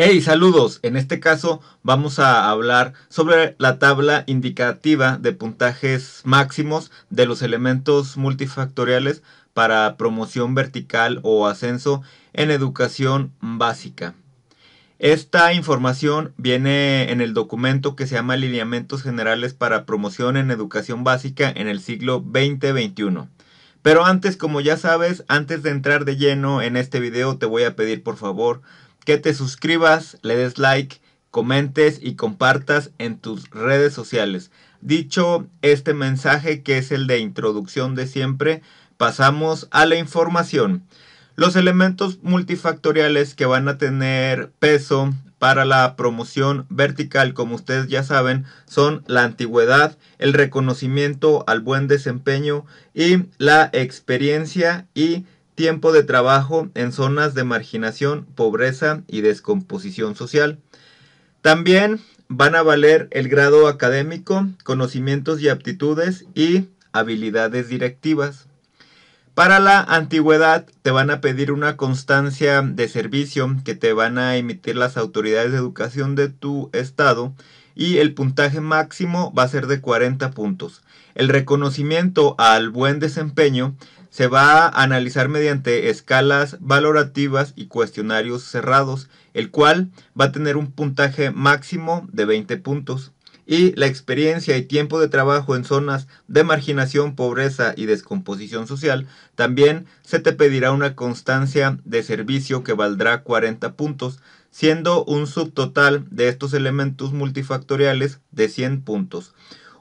Hey, saludos. En este caso vamos a hablar sobre la tabla indicativa de puntajes máximos de los elementos multifactoriales para promoción vertical o ascenso en educación básica. Esta información viene en el documento que se llama Lineamientos Generales para Promoción en Educación Básica en el siglo 2021. Pero antes, como ya sabes, antes de entrar de lleno en este video, te voy a pedir por favor que te suscribas, le des like, comentes y compartas en tus redes sociales. Dicho este mensaje que es el de introducción de siempre, pasamos a la información. Los elementos multifactoriales que van a tener peso para la promoción vertical, como ustedes ya saben, son la antigüedad, el reconocimiento al buen desempeño y la experiencia y tiempo de trabajo en zonas de marginación, pobreza y descomposición social. También van a valer el grado académico, conocimientos y aptitudes y habilidades directivas. Para la antigüedad te van a pedir una constancia de servicio que te van a emitir las autoridades de educación de tu estado y el puntaje máximo va a ser de 40 puntos. El reconocimiento al buen desempeño se va a analizar mediante escalas valorativas y cuestionarios cerrados, el cual va a tener un puntaje máximo de 20 puntos. Y la experiencia y tiempo de trabajo en zonas de marginación, pobreza y descomposición social, también se te pedirá una constancia de servicio que valdrá 40 puntos, siendo un subtotal de estos elementos multifactoriales de 100 puntos.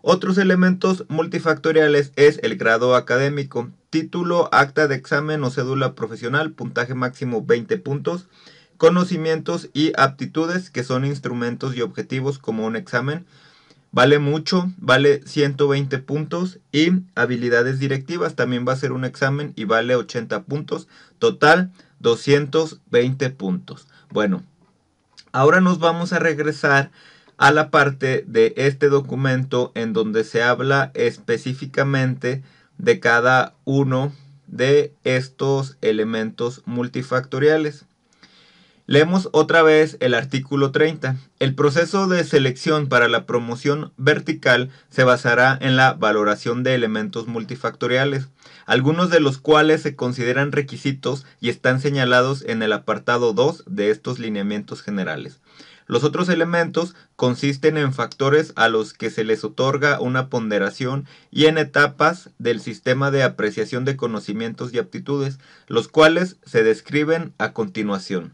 Otros elementos multifactoriales es el grado académico, título, acta de examen o cédula profesional, puntaje máximo 20 puntos, conocimientos y aptitudes que son instrumentos y objetivos como un examen, vale mucho, vale 120 puntos y habilidades directivas también va a ser un examen y vale 80 puntos, total 220 puntos. Bueno, ahora nos vamos a regresar a la parte de este documento en donde se habla específicamente de cada uno de estos elementos multifactoriales. Leemos otra vez el artículo 30. El proceso de selección para la promoción vertical se basará en la valoración de elementos multifactoriales, algunos de los cuales se consideran requisitos y están señalados en el apartado 2 de estos lineamientos generales. Los otros elementos consisten en factores a los que se les otorga una ponderación y en etapas del sistema de apreciación de conocimientos y aptitudes, los cuales se describen a continuación.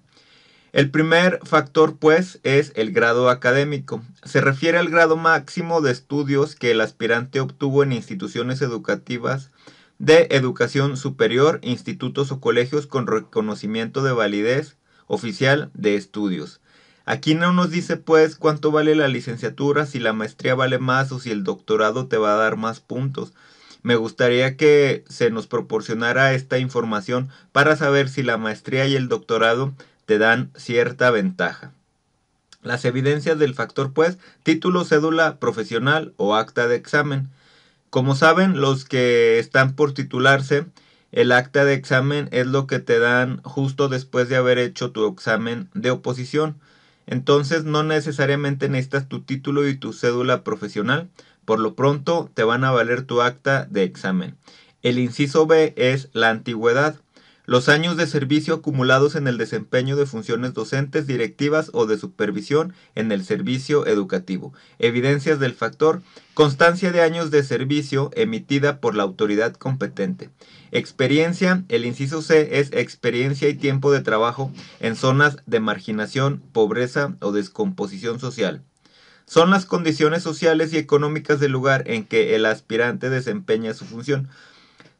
El primer factor, pues, es el grado académico. Se refiere al grado máximo de estudios que el aspirante obtuvo en instituciones educativas de educación superior, institutos o colegios con reconocimiento de validez oficial de estudios. Aquí no nos dice pues cuánto vale la licenciatura, si la maestría vale más o si el doctorado te va a dar más puntos. Me gustaría que se nos proporcionara esta información para saber si la maestría y el doctorado te dan cierta ventaja. Las evidencias del factor pues, título, cédula profesional o acta de examen. Como saben los que están por titularse, el acta de examen es lo que te dan justo después de haber hecho tu examen de oposición. Entonces no necesariamente necesitas tu título y tu cédula profesional. Por lo pronto te van a valer tu acta de examen. El inciso B es la antigüedad los años de servicio acumulados en el desempeño de funciones docentes, directivas o de supervisión en el servicio educativo, evidencias del factor, constancia de años de servicio emitida por la autoridad competente. Experiencia, el inciso C es experiencia y tiempo de trabajo en zonas de marginación, pobreza o descomposición social son las condiciones sociales y económicas del lugar en que el aspirante desempeña su función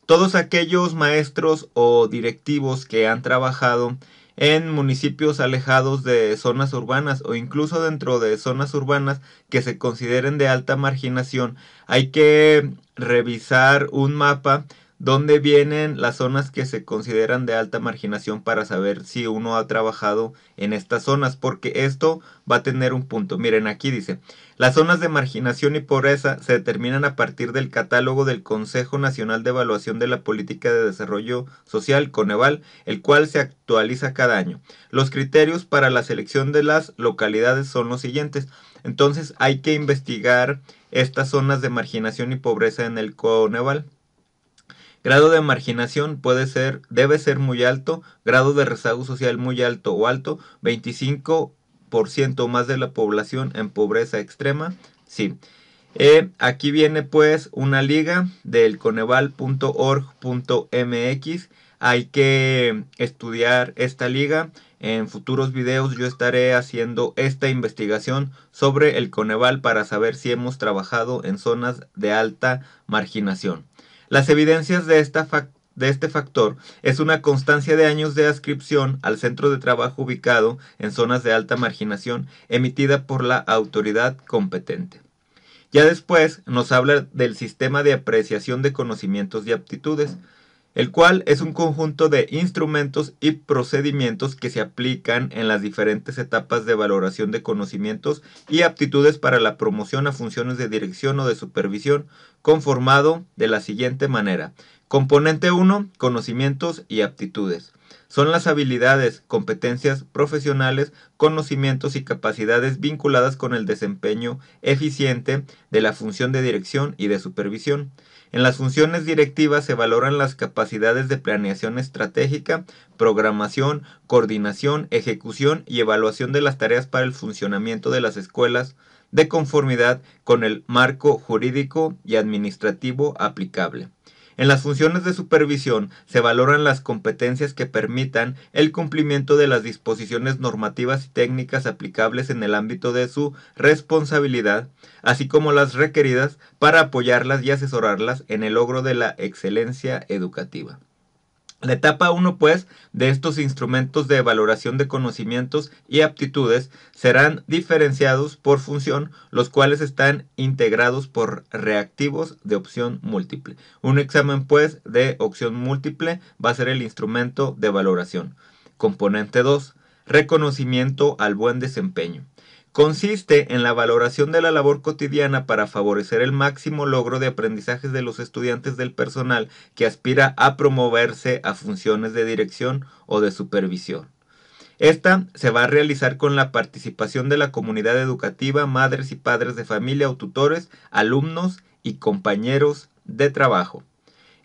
todos aquellos maestros o directivos que han trabajado en municipios alejados de zonas urbanas o incluso dentro de zonas urbanas que se consideren de alta marginación, hay que revisar un mapa dónde vienen las zonas que se consideran de alta marginación para saber si uno ha trabajado en estas zonas, porque esto va a tener un punto. Miren, aquí dice, las zonas de marginación y pobreza se determinan a partir del catálogo del Consejo Nacional de Evaluación de la Política de Desarrollo Social, Coneval, el cual se actualiza cada año. Los criterios para la selección de las localidades son los siguientes. Entonces hay que investigar estas zonas de marginación y pobreza en el Coneval. Grado de marginación puede ser, debe ser muy alto, grado de rezago social muy alto o alto, 25% más de la población en pobreza extrema, sí. Eh, aquí viene pues una liga del coneval.org.mx. Hay que estudiar esta liga. En futuros videos yo estaré haciendo esta investigación sobre el Coneval para saber si hemos trabajado en zonas de alta marginación. Las evidencias de, de este factor es una constancia de años de adscripción al centro de trabajo ubicado en zonas de alta marginación emitida por la autoridad competente. Ya después nos habla del sistema de apreciación de conocimientos y aptitudes el cual es un conjunto de instrumentos y procedimientos que se aplican en las diferentes etapas de valoración de conocimientos y aptitudes para la promoción a funciones de dirección o de supervisión, conformado de la siguiente manera. Componente 1. Conocimientos y aptitudes. Son las habilidades, competencias profesionales, conocimientos y capacidades vinculadas con el desempeño eficiente de la función de dirección y de supervisión. En las funciones directivas se valoran las capacidades de planeación estratégica, programación, coordinación, ejecución y evaluación de las tareas para el funcionamiento de las escuelas, de conformidad con el marco jurídico y administrativo aplicable. En las funciones de supervisión se valoran las competencias que permitan el cumplimiento de las disposiciones normativas y técnicas aplicables en el ámbito de su responsabilidad, así como las requeridas para apoyarlas y asesorarlas en el logro de la excelencia educativa. La etapa 1, pues, de estos instrumentos de valoración de conocimientos y aptitudes serán diferenciados por función, los cuales están integrados por reactivos de opción múltiple. Un examen, pues, de opción múltiple va a ser el instrumento de valoración. Componente 2, reconocimiento al buen desempeño consiste en la valoración de la labor cotidiana para favorecer el máximo logro de aprendizajes de los estudiantes del personal que aspira a promoverse a funciones de dirección o de supervisión. Esta se va a realizar con la participación de la comunidad educativa, madres y padres de familia o tutores, alumnos y compañeros de trabajo.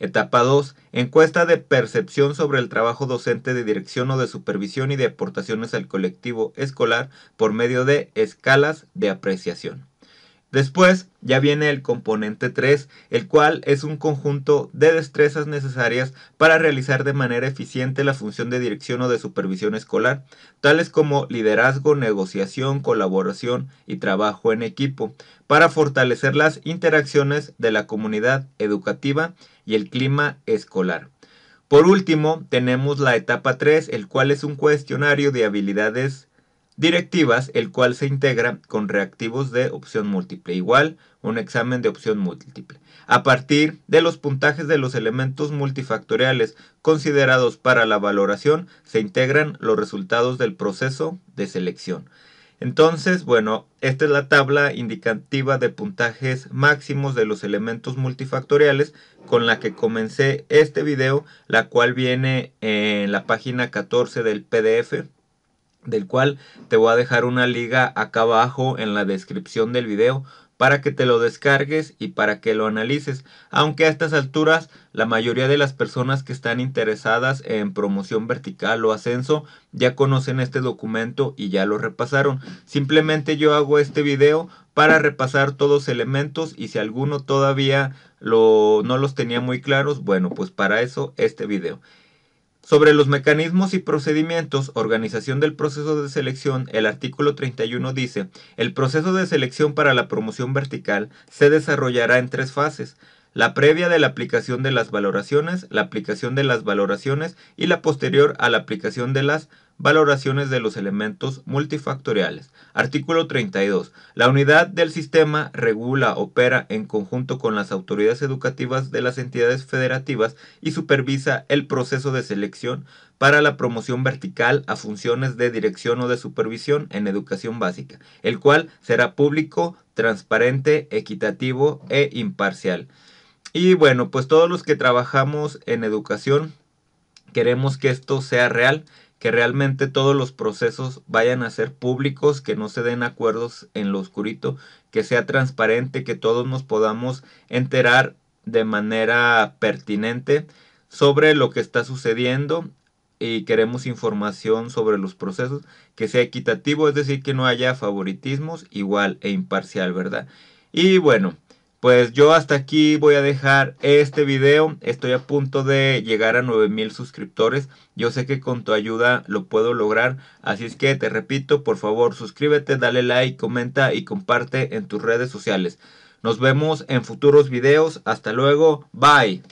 Etapa 2. Encuesta de percepción sobre el trabajo docente de dirección o de supervisión y de aportaciones al colectivo escolar por medio de escalas de apreciación. Después ya viene el componente 3, el cual es un conjunto de destrezas necesarias para realizar de manera eficiente la función de dirección o de supervisión escolar, tales como liderazgo, negociación, colaboración y trabajo en equipo, para fortalecer las interacciones de la comunidad educativa y el clima escolar. Por último, tenemos la etapa 3, el cual es un cuestionario de habilidades directivas, el cual se integra con reactivos de opción múltiple, igual un examen de opción múltiple. A partir de los puntajes de los elementos multifactoriales considerados para la valoración, se integran los resultados del proceso de selección. Entonces, bueno, esta es la tabla indicativa de puntajes máximos de los elementos multifactoriales con la que comencé este video, la cual viene en la página 14 del PDF del cual te voy a dejar una liga acá abajo en la descripción del video para que te lo descargues y para que lo analices. Aunque a estas alturas la mayoría de las personas que están interesadas en promoción vertical o ascenso ya conocen este documento y ya lo repasaron. Simplemente yo hago este video para repasar todos los elementos y si alguno todavía no los tenía muy claros, bueno, pues para eso este video. Sobre los mecanismos y procedimientos, organización del proceso de selección, el artículo 31 dice, el proceso de selección para la promoción vertical se desarrollará en tres fases, la previa de la aplicación de las valoraciones, la aplicación de las valoraciones y la posterior a la aplicación de las valoraciones Valoraciones de los elementos multifactoriales. Artículo 32. La unidad del sistema regula, opera en conjunto con las autoridades educativas de las entidades federativas y supervisa el proceso de selección para la promoción vertical a funciones de dirección o de supervisión en educación básica, el cual será público, transparente, equitativo e imparcial. Y bueno, pues todos los que trabajamos en educación queremos que esto sea real que realmente todos los procesos vayan a ser públicos, que no se den acuerdos en lo oscurito, que sea transparente, que todos nos podamos enterar de manera pertinente sobre lo que está sucediendo y queremos información sobre los procesos, que sea equitativo, es decir, que no haya favoritismos, igual e imparcial, ¿verdad? Y bueno, pues yo hasta aquí voy a dejar este video. Estoy a punto de llegar a 9000 suscriptores. Yo sé que con tu ayuda lo puedo lograr. Así es que te repito, por favor, suscríbete, dale like, comenta y comparte en tus redes sociales. Nos vemos en futuros videos. Hasta luego. Bye.